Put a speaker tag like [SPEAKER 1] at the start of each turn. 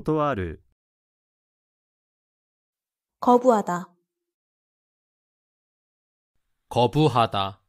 [SPEAKER 1] 断る
[SPEAKER 2] 거부하다
[SPEAKER 1] 거부하다